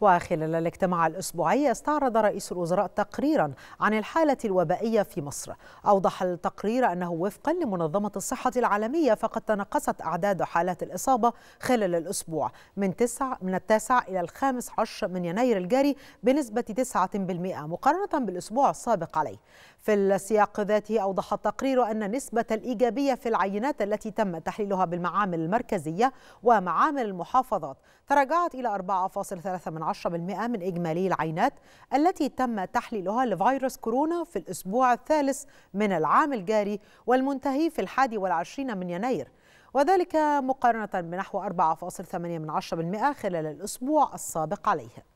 وخلال الاجتماع الأسبوعي استعرض رئيس الوزراء تقريرا عن الحالة الوبائية في مصر أوضح التقرير أنه وفقا لمنظمة الصحة العالمية فقد تنقصت أعداد حالات الإصابة خلال الأسبوع من, تسع من التاسع إلى الخامس عشر من يناير الجاري بنسبة 9% مقارنة بالأسبوع السابق عليه في السياق ذاته أوضح التقرير أن نسبة الإيجابية في العينات التي تم تحليلها بالمعامل المركزية ومعامل المحافظات تراجعت إلى 4.3 10% من إجمالي العينات التي تم تحليلها لفيروس كورونا في الأسبوع الثالث من العام الجاري والمنتهي في الحادي والعشرين من يناير وذلك مقارنة بنحو 4.8% خلال الأسبوع السابق عليه